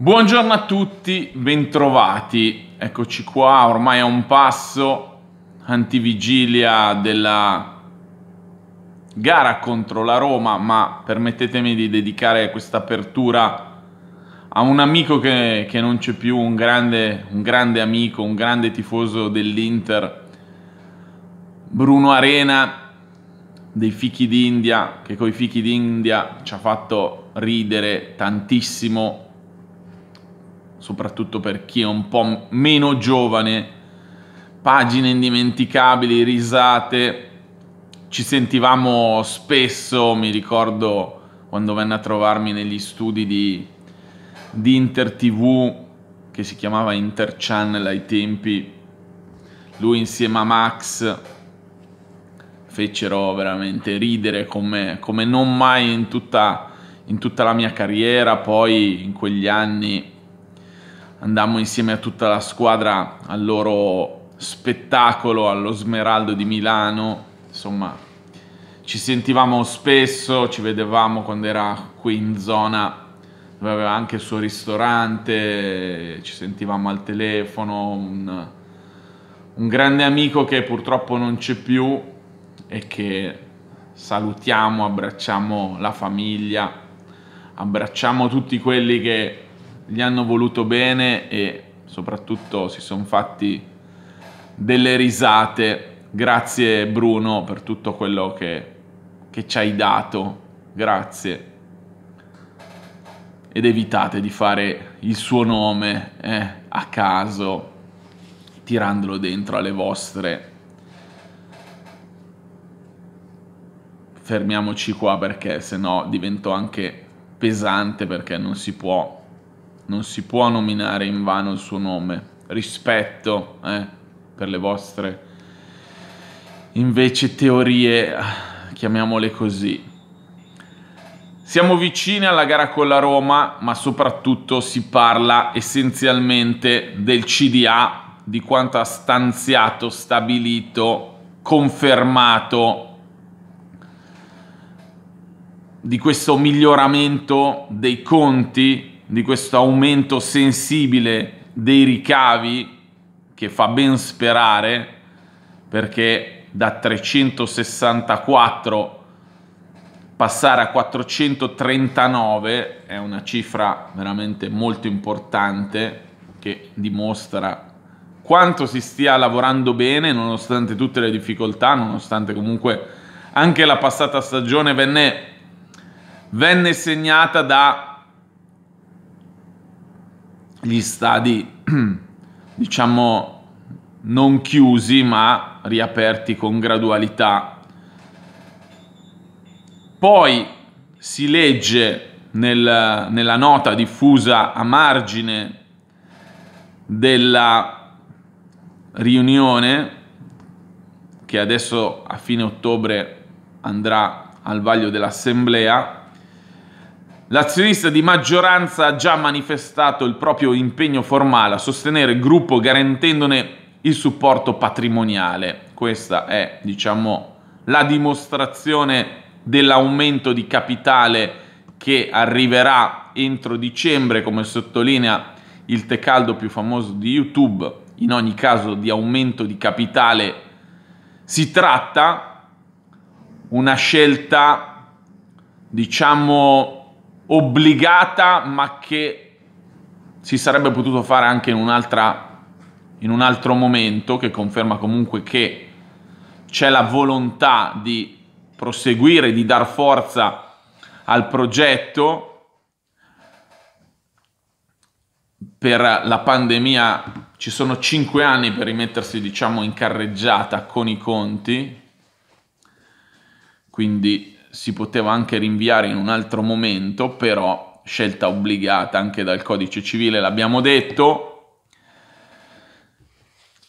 Buongiorno a tutti, bentrovati. Eccoci qua, ormai a un passo antivigilia della gara contro la Roma, ma permettetemi di dedicare questa apertura a un amico che, che non c'è più, un grande, un grande amico, un grande tifoso dell'Inter, Bruno Arena dei fichi d'India, che coi fichi d'India ci ha fatto ridere tantissimo soprattutto per chi è un po' meno giovane, pagine indimenticabili, risate, ci sentivamo spesso, mi ricordo quando venne a trovarmi negli studi di, di Inter TV, che si chiamava Inter Channel ai tempi, lui insieme a Max fecero veramente ridere come, come non mai in tutta, in tutta la mia carriera, poi in quegli anni andammo insieme a tutta la squadra al loro spettacolo allo Smeraldo di Milano, insomma ci sentivamo spesso, ci vedevamo quando era qui in zona dove aveva anche il suo ristorante, ci sentivamo al telefono, un, un grande amico che purtroppo non c'è più e che salutiamo, abbracciamo la famiglia, abbracciamo tutti quelli che gli hanno voluto bene e soprattutto si sono fatti delle risate. Grazie Bruno per tutto quello che, che ci hai dato. Grazie. Ed evitate di fare il suo nome eh, a caso, tirandolo dentro alle vostre fermiamoci qua perché sennò divento anche pesante perché non si può non si può nominare in vano il suo nome. Rispetto eh, per le vostre invece teorie, chiamiamole così. Siamo vicini alla gara con la Roma, ma soprattutto si parla essenzialmente del CDA, di quanto ha stanziato, stabilito, confermato di questo miglioramento dei conti di questo aumento sensibile dei ricavi che fa ben sperare perché da 364 passare a 439 è una cifra veramente molto importante che dimostra quanto si stia lavorando bene nonostante tutte le difficoltà, nonostante comunque anche la passata stagione venne, venne segnata da gli stadi, diciamo, non chiusi ma riaperti con gradualità. Poi si legge nel, nella nota diffusa a margine della riunione che adesso a fine ottobre andrà al vaglio dell'Assemblea L'azionista di maggioranza ha già manifestato il proprio impegno formale a sostenere il gruppo garantendone il supporto patrimoniale. Questa è, diciamo, la dimostrazione dell'aumento di capitale che arriverà entro dicembre, come sottolinea il tecaldo più famoso di YouTube. In ogni caso di aumento di capitale si tratta una scelta diciamo obbligata, ma che si sarebbe potuto fare anche in, in un altro momento, che conferma comunque che c'è la volontà di proseguire, di dar forza al progetto per la pandemia ci sono cinque anni per rimettersi diciamo in carreggiata con i conti quindi si poteva anche rinviare in un altro momento, però scelta obbligata anche dal codice civile, l'abbiamo detto.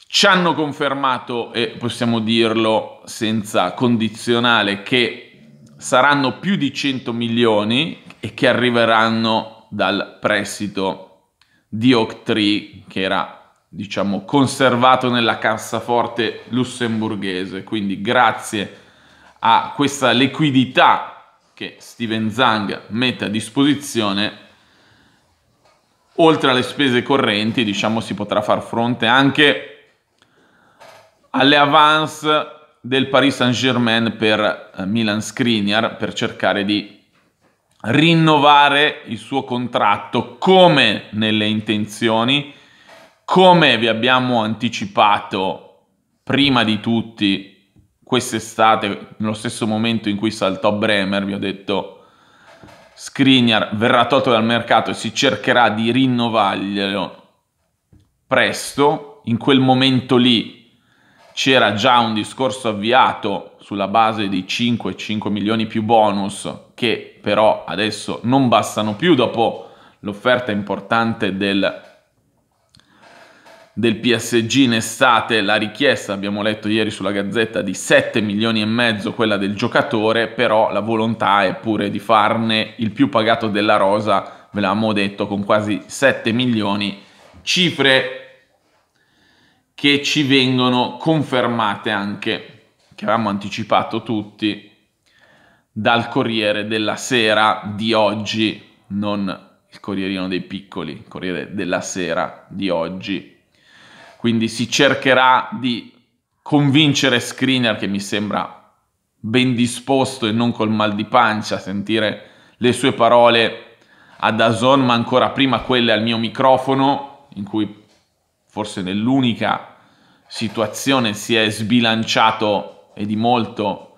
Ci hanno confermato, e possiamo dirlo senza condizionale, che saranno più di 100 milioni e che arriveranno dal prestito di oak che era diciamo conservato nella cassaforte lussemburghese. Quindi grazie a a questa liquidità che Steven Zang mette a disposizione, oltre alle spese correnti, diciamo, si potrà far fronte anche alle avance del Paris Saint-Germain per eh, Milan Skriniar per cercare di rinnovare il suo contratto come nelle intenzioni, come vi abbiamo anticipato prima di tutti quest'estate, nello stesso momento in cui saltò Bremer, vi ho detto Skriniar verrà tolto dal mercato e si cercherà di rinnovarglielo presto. In quel momento lì c'era già un discorso avviato sulla base dei 5, 5 milioni più bonus che però adesso non bastano più dopo l'offerta importante del del PSG in estate la richiesta, abbiamo letto ieri sulla Gazzetta, di 7 milioni e mezzo quella del giocatore, però la volontà è pure di farne il più pagato della rosa, ve l'abbiamo detto, con quasi 7 milioni, cifre che ci vengono confermate anche, che avevamo anticipato tutti, dal Corriere della Sera di oggi, non il Corrierino dei Piccoli, il Corriere della Sera di oggi, quindi si cercherà di convincere Screener che mi sembra ben disposto e non col mal di pancia a sentire le sue parole ad Azon, ma ancora prima quelle al mio microfono, in cui forse nell'unica situazione si è sbilanciato e di molto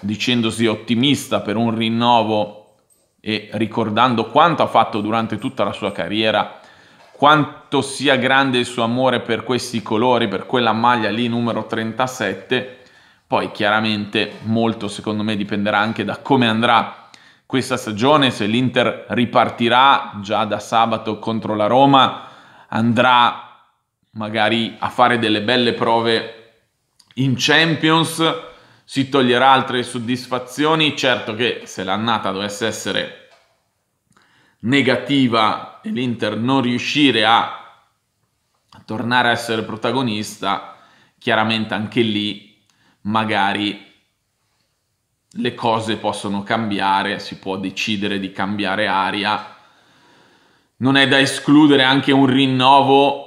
dicendosi ottimista per un rinnovo e ricordando quanto ha fatto durante tutta la sua carriera quanto sia grande il suo amore per questi colori, per quella maglia lì numero 37, poi chiaramente molto secondo me dipenderà anche da come andrà questa stagione, se l'Inter ripartirà già da sabato contro la Roma, andrà magari a fare delle belle prove in Champions, si toglierà altre soddisfazioni, certo che se l'annata dovesse essere negativa e l'Inter non riuscire a tornare a essere protagonista, chiaramente anche lì magari le cose possono cambiare, si può decidere di cambiare aria. Non è da escludere anche un rinnovo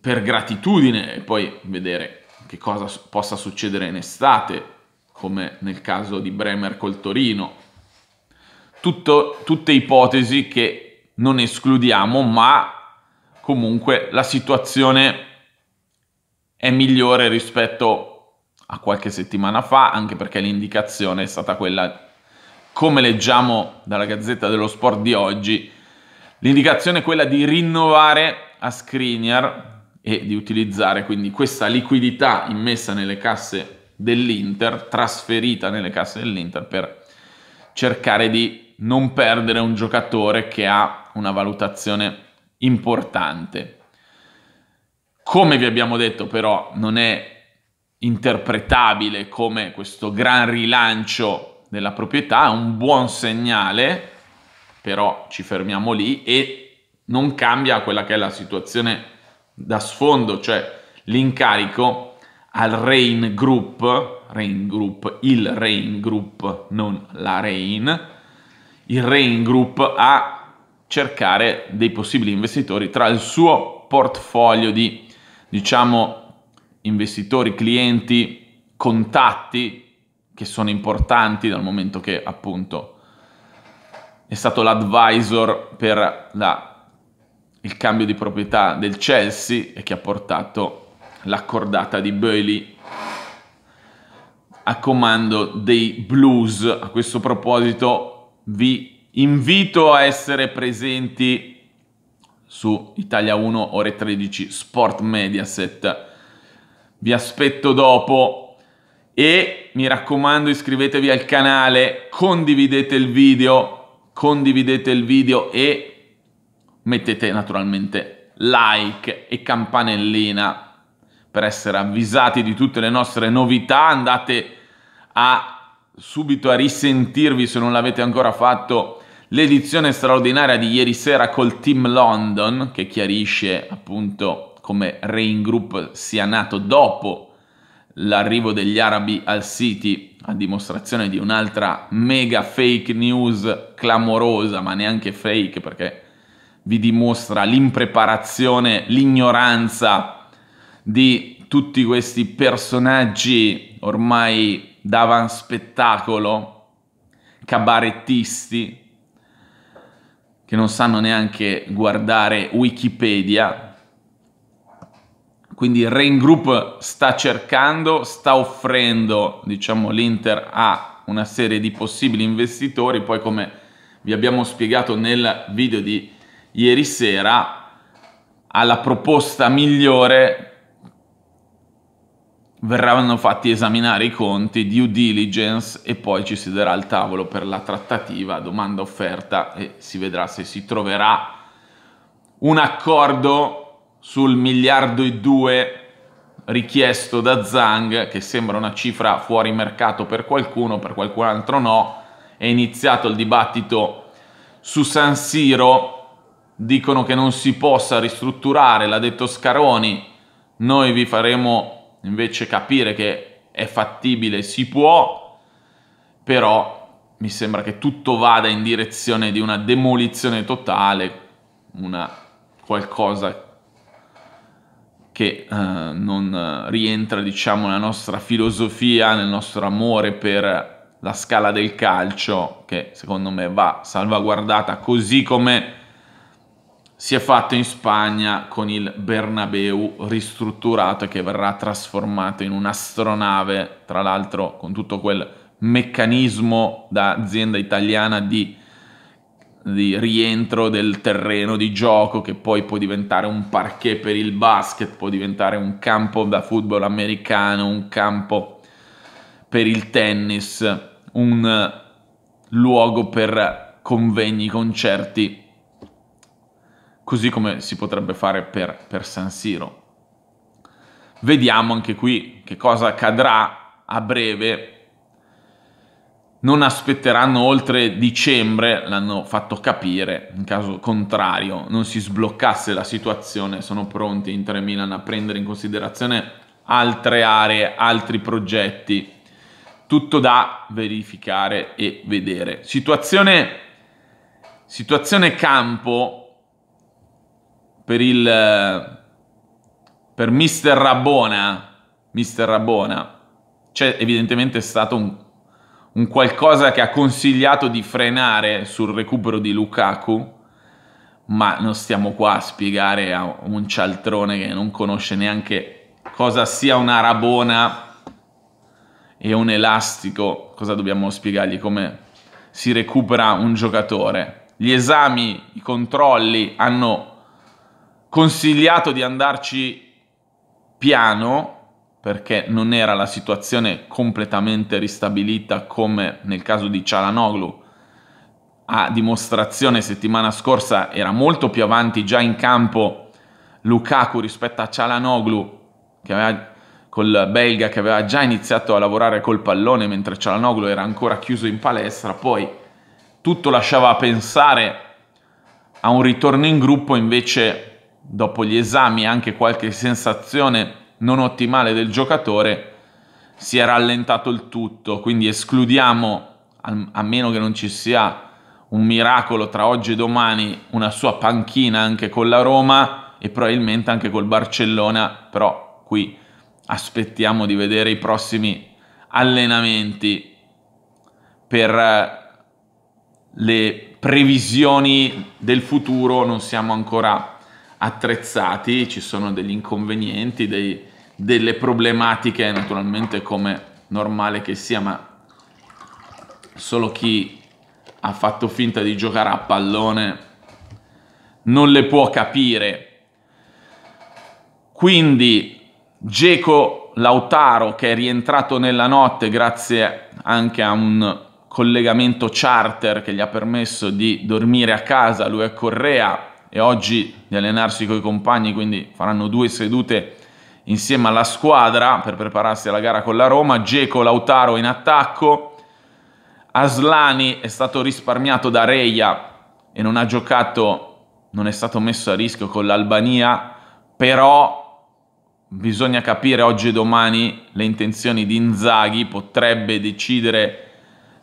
per gratitudine e poi vedere che cosa possa succedere in estate, come nel caso di Bremer col Torino tutto, tutte ipotesi che non escludiamo, ma comunque la situazione è migliore rispetto a qualche settimana fa, anche perché l'indicazione è stata quella, come leggiamo dalla Gazzetta dello Sport di oggi, l'indicazione è quella di rinnovare a Skriniar e di utilizzare quindi questa liquidità immessa nelle casse dell'Inter, trasferita nelle casse dell'Inter per cercare di non perdere un giocatore che ha una valutazione importante. Come vi abbiamo detto però non è interpretabile come questo gran rilancio della proprietà, è un buon segnale, però ci fermiamo lì e non cambia quella che è la situazione da sfondo, cioè l'incarico al Rain Group, Rain Group, il Rain Group, non la Rain, il Rain Group a cercare dei possibili investitori tra il suo portfolio di, diciamo, investitori, clienti, contatti che sono importanti dal momento che appunto è stato l'advisor per la, il cambio di proprietà del Chelsea e che ha portato l'accordata di Bailey a comando dei Blues. A questo proposito vi invito a essere presenti su Italia 1 ore 13 Sport Mediaset. Vi aspetto dopo e mi raccomando iscrivetevi al canale, condividete il video, condividete il video e mettete naturalmente like e campanellina per essere avvisati di tutte le nostre novità. Andate a subito a risentirvi se non l'avete ancora fatto l'edizione straordinaria di ieri sera col Team London che chiarisce appunto come Rain Group sia nato dopo l'arrivo degli arabi al City a dimostrazione di un'altra mega fake news clamorosa ma neanche fake perché vi dimostra l'impreparazione, l'ignoranza di tutti questi personaggi ormai davan spettacolo, cabarettisti che non sanno neanche guardare Wikipedia. Quindi Rain Group sta cercando, sta offrendo, diciamo, l'Inter a una serie di possibili investitori, poi come vi abbiamo spiegato nel video di ieri sera, alla proposta migliore verranno fatti esaminare i conti, due diligence e poi ci si darà al tavolo per la trattativa, domanda offerta e si vedrà se si troverà un accordo sul miliardo e due richiesto da Zhang, che sembra una cifra fuori mercato per qualcuno, per qualcun altro no. È iniziato il dibattito su San Siro, dicono che non si possa ristrutturare, l'ha detto Scaroni, noi vi faremo invece capire che è fattibile si può, però mi sembra che tutto vada in direzione di una demolizione totale, una qualcosa che eh, non rientra, diciamo, nella nostra filosofia, nel nostro amore per la scala del calcio, che secondo me va salvaguardata così come si è fatto in Spagna con il Bernabeu ristrutturato che verrà trasformato in un'astronave, tra l'altro con tutto quel meccanismo da azienda italiana di, di rientro del terreno di gioco che poi può diventare un parquet per il basket, può diventare un campo da football americano, un campo per il tennis, un eh, luogo per convegni, concerti così come si potrebbe fare per, per San Siro. Vediamo anche qui che cosa accadrà a breve. Non aspetteranno oltre dicembre, l'hanno fatto capire, in caso contrario non si sbloccasse la situazione, sono pronti in 3 Milan a prendere in considerazione altre aree, altri progetti. Tutto da verificare e vedere. Situazione, situazione campo per il... per Mr. Rabona, Mister Rabona, c'è evidentemente stato un, un qualcosa che ha consigliato di frenare sul recupero di Lukaku, ma non stiamo qua a spiegare a un cialtrone che non conosce neanche cosa sia una rabona e un elastico, cosa dobbiamo spiegargli come si recupera un giocatore. Gli esami, i controlli hanno consigliato di andarci piano perché non era la situazione completamente ristabilita come nel caso di Cialanoglu. A dimostrazione settimana scorsa era molto più avanti già in campo Lukaku rispetto a Cialanoglu che aveva col belga che aveva già iniziato a lavorare col pallone mentre Cialanoglu era ancora chiuso in palestra, poi tutto lasciava pensare a un ritorno in gruppo, invece dopo gli esami anche qualche sensazione non ottimale del giocatore, si è rallentato il tutto, quindi escludiamo, a meno che non ci sia un miracolo tra oggi e domani, una sua panchina anche con la Roma e probabilmente anche col Barcellona, però qui aspettiamo di vedere i prossimi allenamenti per eh, le previsioni del futuro, non siamo ancora attrezzati, ci sono degli inconvenienti, dei, delle problematiche, naturalmente come normale che sia, ma solo chi ha fatto finta di giocare a pallone non le può capire. Quindi Geco Lautaro che è rientrato nella notte grazie anche a un collegamento charter che gli ha permesso di dormire a casa, lui è Correa, e oggi di allenarsi con i compagni, quindi faranno due sedute insieme alla squadra per prepararsi alla gara con la Roma, Geco Lautaro in attacco, Aslani è stato risparmiato da Reia e non ha giocato, non è stato messo a rischio con l'Albania, però bisogna capire oggi e domani le intenzioni di Inzaghi, potrebbe decidere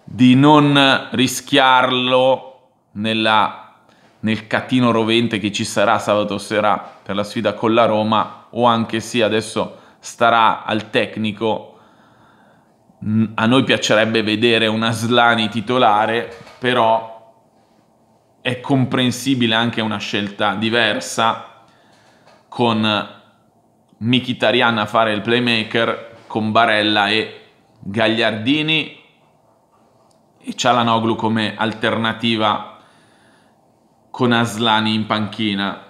di non rischiarlo nella nel catino rovente che ci sarà sabato sera per la sfida con la Roma o anche se adesso starà al tecnico a noi piacerebbe vedere una Slani titolare però è comprensibile anche una scelta diversa con Mkhitaryan a fare il playmaker con Barella e Gagliardini e Cialanoglu come alternativa con Aslani in panchina.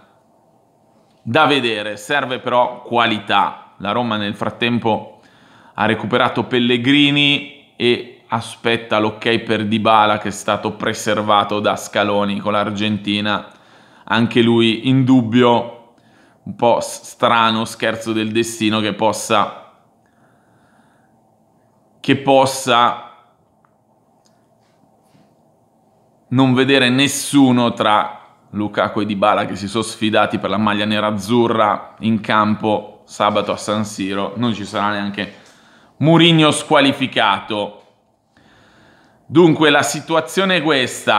Da vedere, serve però qualità. La Roma nel frattempo ha recuperato Pellegrini e aspetta l'ok per Dybala che è stato preservato da Scaloni con l'Argentina. Anche lui in dubbio, un po' strano scherzo del destino che possa che possa non vedere nessuno tra Lukaku e Dybala che si sono sfidati per la maglia nerazzurra in campo sabato a San Siro, non ci sarà neanche Murigno squalificato. Dunque la situazione è questa,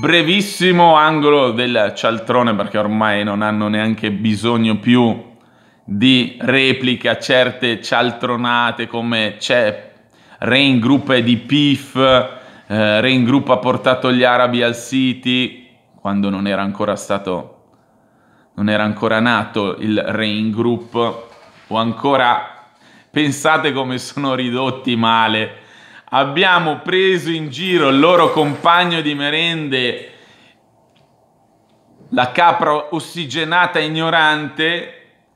brevissimo angolo del cialtrone perché ormai non hanno neanche bisogno più di replica certe cialtronate come c'è Rain Group di Pif eh, Re in ha portato gli arabi al City, quando non era ancora stato non era ancora nato il Rain Group, o ancora pensate come sono ridotti male. Abbiamo preso in giro il loro compagno di merende, la capra ossigenata ignorante,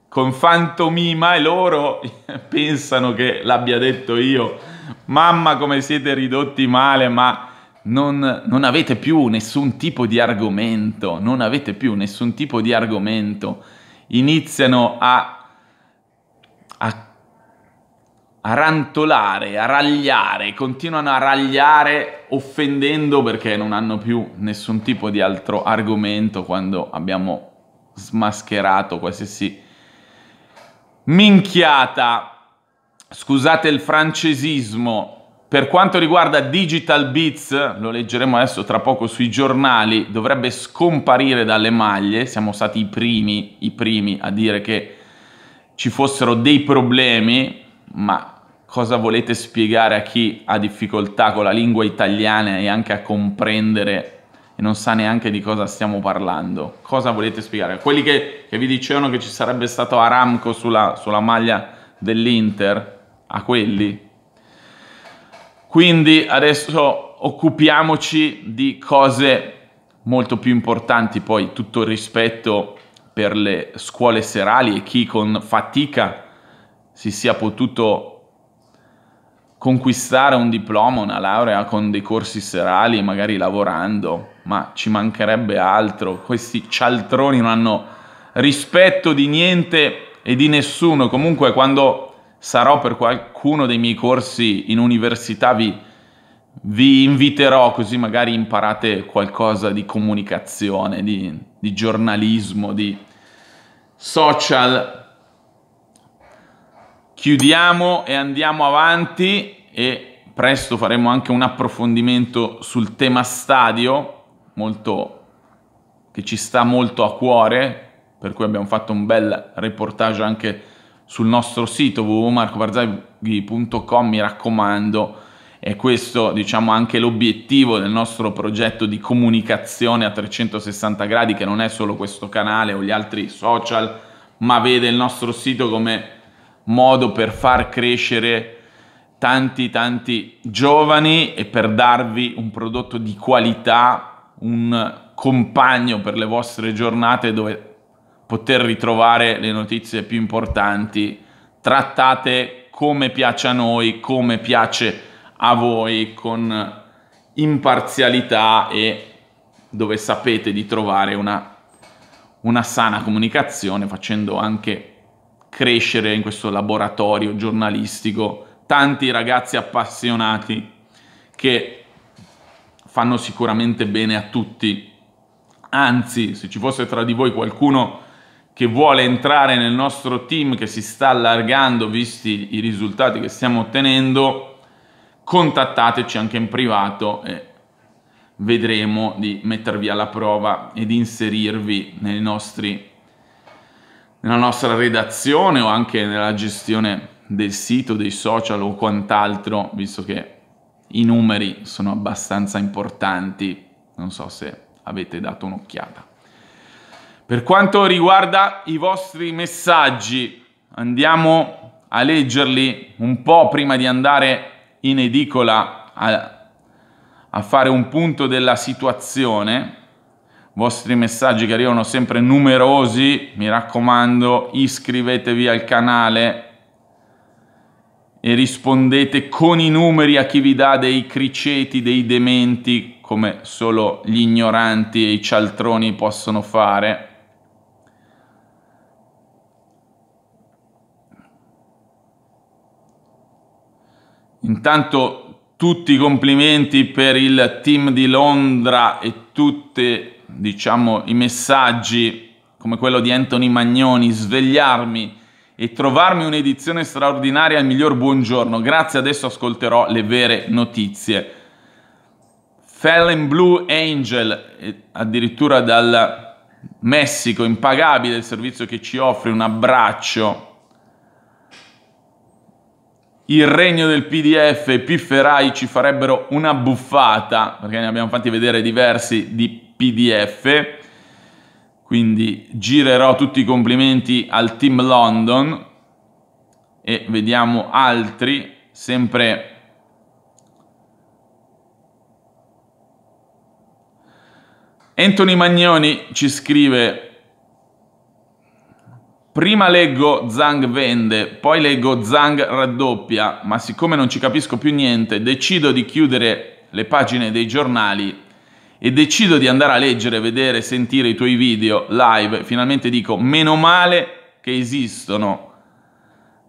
con fantomima e loro pensano che l'abbia detto io mamma come siete ridotti male, ma non, non avete più nessun tipo di argomento, non avete più nessun tipo di argomento. Iniziano a, a a rantolare, a ragliare, continuano a ragliare offendendo perché non hanno più nessun tipo di altro argomento quando abbiamo smascherato qualsiasi minchiata scusate il francesismo, per quanto riguarda Digital Beats, lo leggeremo adesso tra poco sui giornali, dovrebbe scomparire dalle maglie, siamo stati i primi, i primi a dire che ci fossero dei problemi, ma cosa volete spiegare a chi ha difficoltà con la lingua italiana e anche a comprendere e non sa neanche di cosa stiamo parlando? Cosa volete spiegare? Quelli che, che vi dicevano che ci sarebbe stato Aramco sulla, sulla maglia dell'Inter? a quelli. Quindi adesso occupiamoci di cose molto più importanti, poi tutto il rispetto per le scuole serali e chi con fatica si sia potuto conquistare un diploma, una laurea con dei corsi serali, magari lavorando, ma ci mancherebbe altro. Questi cialtroni non hanno rispetto di niente e di nessuno. Comunque quando sarò per qualcuno dei miei corsi in università, vi, vi inviterò così magari imparate qualcosa di comunicazione, di, di giornalismo, di social. Chiudiamo e andiamo avanti e presto faremo anche un approfondimento sul tema stadio, molto, che ci sta molto a cuore, per cui abbiamo fatto un bel reportage anche sul nostro sito www.marcobarzaghi.com mi raccomando è questo diciamo anche l'obiettivo del nostro progetto di comunicazione a 360 gradi che non è solo questo canale o gli altri social ma vede il nostro sito come modo per far crescere tanti tanti giovani e per darvi un prodotto di qualità un compagno per le vostre giornate dove poter ritrovare le notizie più importanti trattate come piace a noi, come piace a voi, con imparzialità e dove sapete di trovare una, una sana comunicazione facendo anche crescere in questo laboratorio giornalistico tanti ragazzi appassionati che fanno sicuramente bene a tutti. Anzi, se ci fosse tra di voi qualcuno che vuole entrare nel nostro team che si sta allargando visti i risultati che stiamo ottenendo, contattateci anche in privato e vedremo di mettervi alla prova e di inserirvi nostri, nella nostra redazione o anche nella gestione del sito, dei social o quant'altro, visto che i numeri sono abbastanza importanti. Non so se avete dato un'occhiata. Per quanto riguarda i vostri messaggi, andiamo a leggerli un po' prima di andare in edicola a, a fare un punto della situazione. I vostri messaggi che arrivano sempre numerosi, mi raccomando, iscrivetevi al canale e rispondete con i numeri a chi vi dà dei criceti, dei dementi, come solo gli ignoranti e i cialtroni possono fare. Intanto tutti i complimenti per il team di Londra e tutti diciamo, i messaggi come quello di Anthony Magnoni, svegliarmi e trovarmi un'edizione straordinaria, al miglior buongiorno. Grazie, adesso ascolterò le vere notizie. Fallen Blue Angel, eh, addirittura dal Messico, impagabile il servizio che ci offre, un abbraccio il regno del PDF e Pifferai ci farebbero una buffata, perché ne abbiamo fatti vedere diversi di PDF, quindi girerò tutti i complimenti al Team London e vediamo altri, sempre... Anthony Magnoni ci scrive Prima leggo Zang vende, poi leggo Zang raddoppia, ma siccome non ci capisco più niente, decido di chiudere le pagine dei giornali e decido di andare a leggere, vedere, sentire i tuoi video live. Finalmente dico, meno male che esistono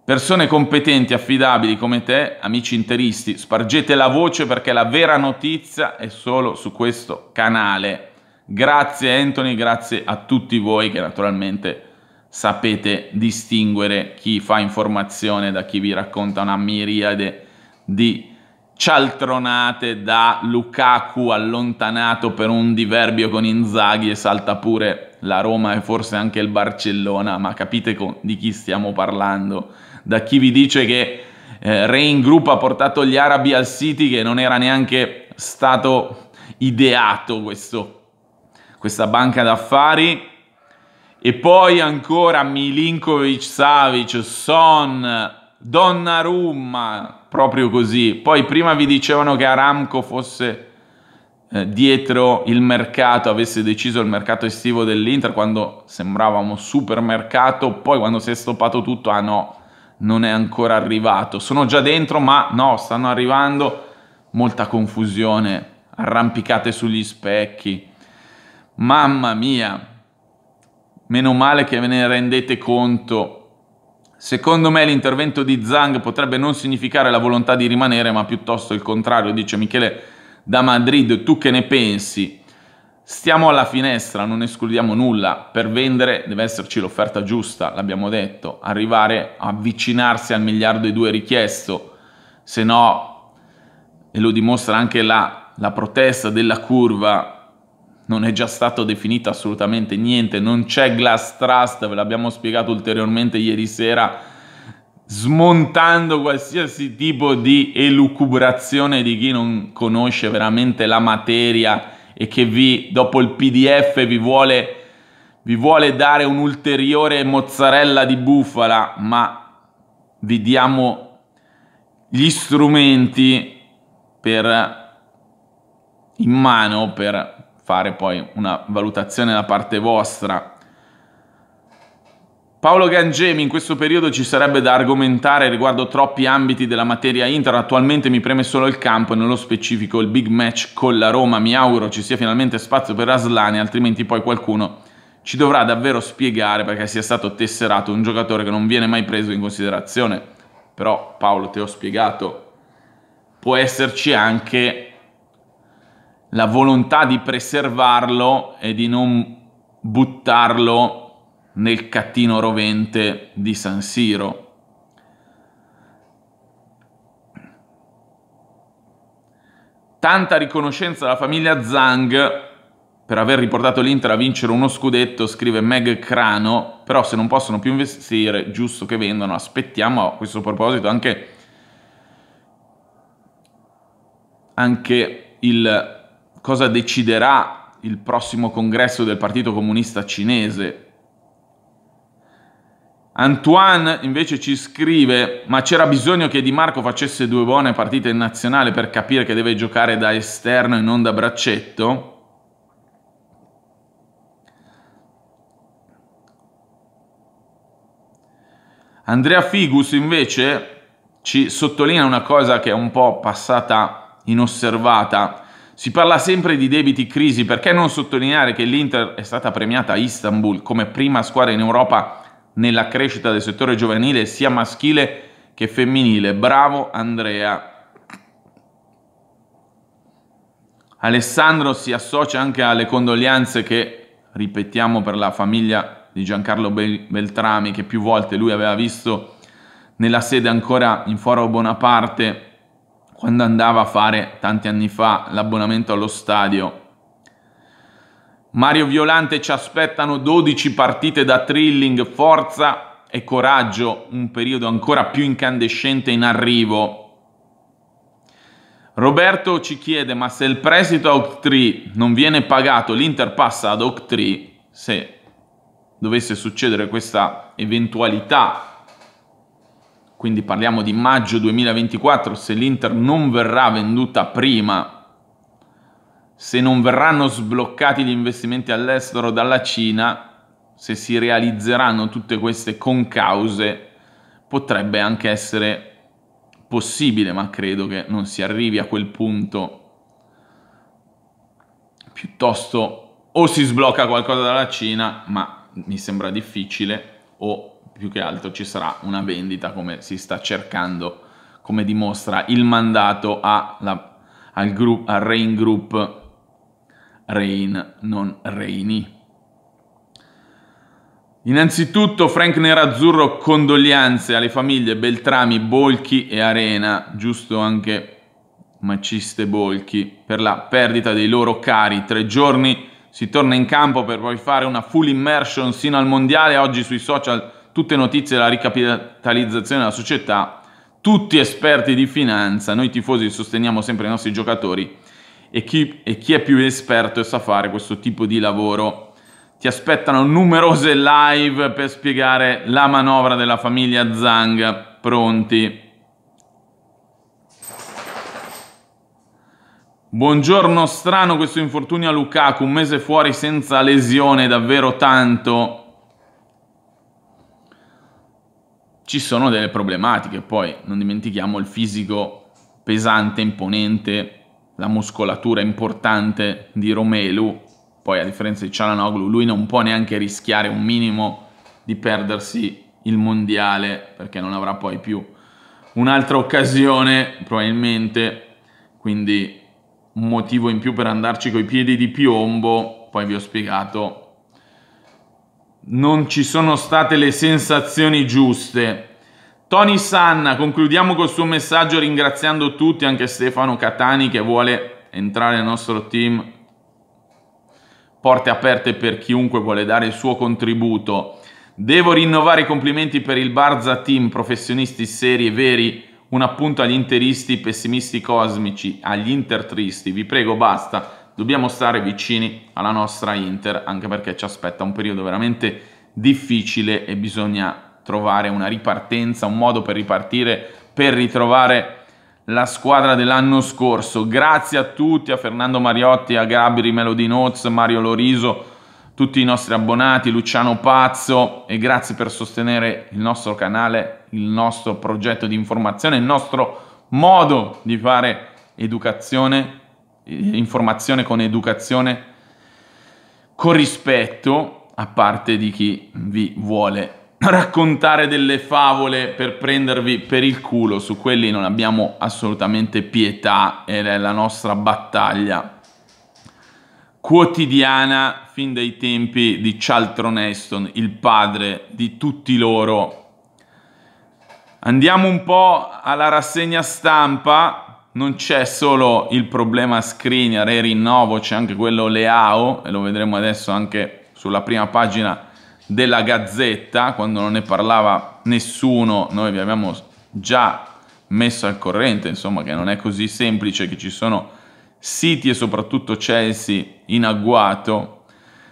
persone competenti, affidabili come te, amici interisti, spargete la voce perché la vera notizia è solo su questo canale. Grazie Anthony, grazie a tutti voi che naturalmente sapete distinguere chi fa informazione da chi vi racconta una miriade di cialtronate da Lukaku allontanato per un diverbio con Inzaghi e salta pure la Roma e forse anche il Barcellona, ma capite con, di chi stiamo parlando, da chi vi dice che eh, Rain Group ha portato gli arabi al City che non era neanche stato ideato questo, questa banca d'affari e poi ancora Milinkovic, Savic, Son, Donnarumma, proprio così. Poi prima vi dicevano che Aramco fosse eh, dietro il mercato, avesse deciso il mercato estivo dell'Inter quando sembrava un supermercato, poi quando si è stoppato tutto, ah no, non è ancora arrivato. Sono già dentro, ma no, stanno arrivando. Molta confusione, arrampicate sugli specchi. Mamma mia, meno male che ve ne rendete conto. Secondo me l'intervento di Zhang potrebbe non significare la volontà di rimanere, ma piuttosto il contrario, dice Michele da Madrid, tu che ne pensi? Stiamo alla finestra, non escludiamo nulla, per vendere deve esserci l'offerta giusta, l'abbiamo detto, arrivare, avvicinarsi al miliardo e due richiesto, se no, e lo dimostra anche la, la protesta della curva non è già stato definito assolutamente niente, non c'è Glass Trust, ve l'abbiamo spiegato ulteriormente ieri sera, smontando qualsiasi tipo di elucubrazione di chi non conosce veramente la materia e che vi, dopo il PDF vi vuole, vi vuole dare un'ulteriore mozzarella di bufala, ma vi diamo gli strumenti per, in mano per fare poi una valutazione da parte vostra. Paolo Gangemi, in questo periodo ci sarebbe da argomentare riguardo troppi ambiti della materia Inter, attualmente mi preme solo il campo e nello specifico il big match con la Roma, mi auguro ci sia finalmente spazio per Aslani, altrimenti poi qualcuno ci dovrà davvero spiegare perché sia stato tesserato un giocatore che non viene mai preso in considerazione. Però Paolo, te ho spiegato, può esserci anche la volontà di preservarlo e di non buttarlo nel cattino rovente di San Siro. Tanta riconoscenza alla famiglia Zhang per aver riportato l'Inter a vincere uno scudetto, scrive Meg Crano, però se non possono più investire, giusto che vendano, aspettiamo a questo proposito anche, anche il cosa deciderà il prossimo congresso del Partito Comunista Cinese. Antoine invece ci scrive, ma c'era bisogno che Di Marco facesse due buone partite in nazionale per capire che deve giocare da esterno e non da braccetto? Andrea Figus invece ci sottolinea una cosa che è un po' passata inosservata, si parla sempre di debiti crisi, perché non sottolineare che l'Inter è stata premiata a Istanbul come prima squadra in Europa nella crescita del settore giovanile sia maschile che femminile. Bravo Andrea. Alessandro si associa anche alle condoglianze che ripetiamo per la famiglia di Giancarlo Beltrami che più volte lui aveva visto nella sede ancora in Foro Bonaparte quando andava a fare tanti anni fa l'abbonamento allo stadio. Mario Violante ci aspettano 12 partite da thrilling, forza e coraggio, un periodo ancora più incandescente in arrivo. Roberto ci chiede ma se il prestito a Octree non viene pagato, l'Inter passa ad Octree, se dovesse succedere questa eventualità quindi parliamo di maggio 2024, se l'Inter non verrà venduta prima, se non verranno sbloccati gli investimenti all'estero dalla Cina, se si realizzeranno tutte queste concause, potrebbe anche essere possibile, ma credo che non si arrivi a quel punto. Piuttosto o si sblocca qualcosa dalla Cina, ma mi sembra difficile, o più che altro ci sarà una vendita come si sta cercando, come dimostra il mandato alla, al, group, al Rain Group, Rain, non Reini. Innanzitutto Frank Nerazzurro condoglianze alle famiglie Beltrami, Bolchi e Arena, giusto anche Maciste Bolchi, per la perdita dei loro cari. Tre giorni si torna in campo per poi fare una full immersion sino al mondiale. Oggi sui social tutte notizie della ricapitalizzazione della società, tutti esperti di finanza, noi tifosi sosteniamo sempre i nostri giocatori e chi, e chi è più esperto e sa fare questo tipo di lavoro ti aspettano numerose live per spiegare la manovra della famiglia Zang. Pronti? Buongiorno, strano questo infortunio a Lukaku, un mese fuori senza lesione, davvero tanto. ci sono delle problematiche, poi non dimentichiamo il fisico pesante, imponente, la muscolatura importante di Romelu, poi a differenza di Cialanoglu lui non può neanche rischiare un minimo di perdersi il mondiale perché non avrà poi più un'altra occasione probabilmente, quindi un motivo in più per andarci coi piedi di piombo, poi vi ho spiegato non ci sono state le sensazioni giuste. Tony Sanna, concludiamo col suo messaggio ringraziando tutti, anche Stefano Catani che vuole entrare nel nostro team. Porte aperte per chiunque vuole dare il suo contributo. Devo rinnovare i complimenti per il Barza Team, professionisti seri e veri, un appunto agli interisti pessimisti cosmici, agli intertristi. Vi prego, basta dobbiamo stare vicini alla nostra Inter, anche perché ci aspetta un periodo veramente difficile e bisogna trovare una ripartenza, un modo per ripartire, per ritrovare la squadra dell'anno scorso. Grazie a tutti, a Fernando Mariotti, a Gabri Melodinoz, Mario Loriso, tutti i nostri abbonati, Luciano Pazzo e grazie per sostenere il nostro canale, il nostro progetto di informazione, il nostro modo di fare educazione eh, informazione con educazione, con rispetto, a parte di chi vi vuole raccontare delle favole per prendervi per il culo, su quelli non abbiamo assolutamente pietà ed è la nostra battaglia quotidiana fin dai tempi di Charlton Heston, il padre di tutti loro. Andiamo un po' alla rassegna stampa non c'è solo il problema screener e rinnovo, c'è anche quello Leao, e lo vedremo adesso anche sulla prima pagina della Gazzetta, quando non ne parlava nessuno, noi vi abbiamo già messo al corrente, insomma, che non è così semplice, che ci sono City e soprattutto Chelsea in agguato.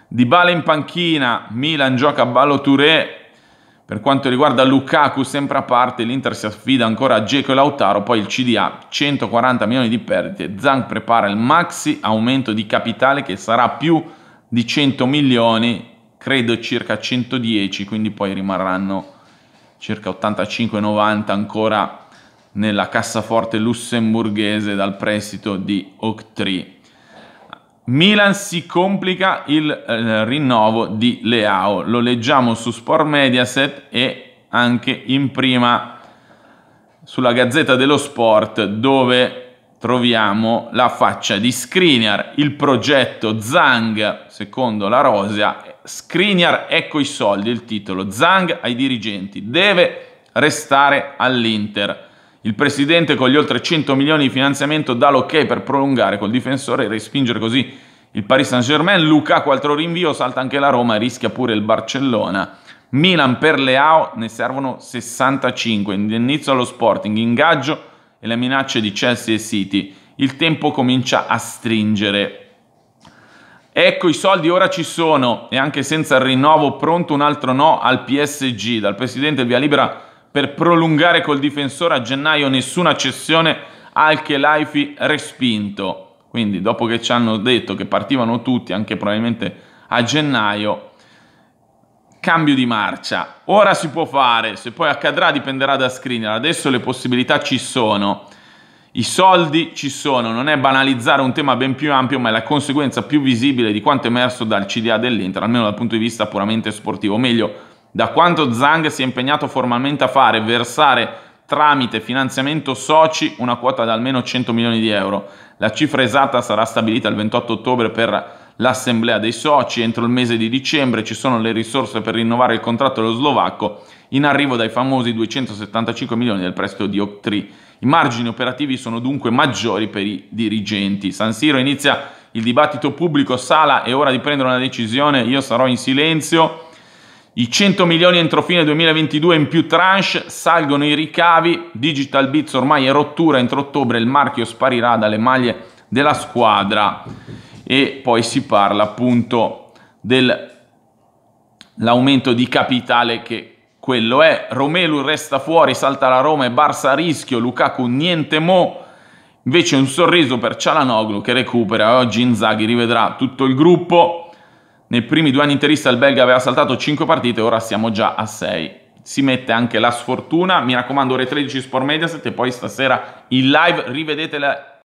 Di Bale in panchina, Milan gioca a ballo Touré, per quanto riguarda Lukaku, sempre a parte, l'Inter si affida ancora a Geco e Lautaro, poi il CDA, 140 milioni di perdite. Zank prepara il maxi aumento di capitale che sarà più di 100 milioni, credo circa 110, quindi poi rimarranno circa 85-90 ancora nella cassaforte lussemburghese dal prestito di Octree. Milan si complica il eh, rinnovo di Leao, lo leggiamo su Sport Mediaset e anche in prima sulla Gazzetta dello Sport dove troviamo la faccia di Skriniar, il progetto Zang, secondo la Rosia, Skriniar ecco i soldi, il titolo, Zang ai dirigenti, deve restare all'Inter. Il presidente con gli oltre 100 milioni di finanziamento dà l'ok per prolungare col difensore e respingere così il Paris Saint-Germain. Lukaku altro rinvio, salta anche la Roma e rischia pure il Barcellona. Milan per Leao ne servono 65, indennizzo allo Sporting, ingaggio e le minacce di Chelsea e City. Il tempo comincia a stringere. Ecco i soldi ora ci sono e anche senza il rinnovo pronto un altro no al PSG dal presidente il via libera per prolungare col difensore a gennaio nessuna cessione al Chelaifi respinto. Quindi dopo che ci hanno detto che partivano tutti, anche probabilmente a gennaio, cambio di marcia. Ora si può fare, se poi accadrà dipenderà da Skriniar. Adesso le possibilità ci sono. I soldi ci sono, non è banalizzare un tema ben più ampio, ma è la conseguenza più visibile di quanto emerso dal CDA dell'Inter, almeno dal punto di vista puramente sportivo, o meglio da quanto Zhang si è impegnato formalmente a fare, versare tramite finanziamento soci una quota di almeno 100 milioni di euro. La cifra esatta sarà stabilita il 28 ottobre per l'assemblea dei soci. Entro il mese di dicembre ci sono le risorse per rinnovare il contratto dello slovacco in arrivo dai famosi 275 milioni del prestito di Octree. I margini operativi sono dunque maggiori per i dirigenti. San Siro inizia il dibattito pubblico, Sala è ora di prendere una decisione, io sarò in silenzio. I 100 milioni entro fine 2022 in più tranche, salgono i ricavi, Digital Bits ormai è rottura, entro ottobre il marchio sparirà dalle maglie della squadra e poi si parla appunto dell'aumento di capitale che quello è. Romelu resta fuori, salta la Roma e Barça a rischio, Lukaku niente mo'. Invece un sorriso per Cialanoglu che recupera, oggi Inzaghi rivedrà tutto il gruppo nei primi due anni interista il belga aveva saltato 5 partite, ora siamo già a 6. Si mette anche la sfortuna, mi raccomando ore 13 Sport Mediaset e poi stasera in live rivedete la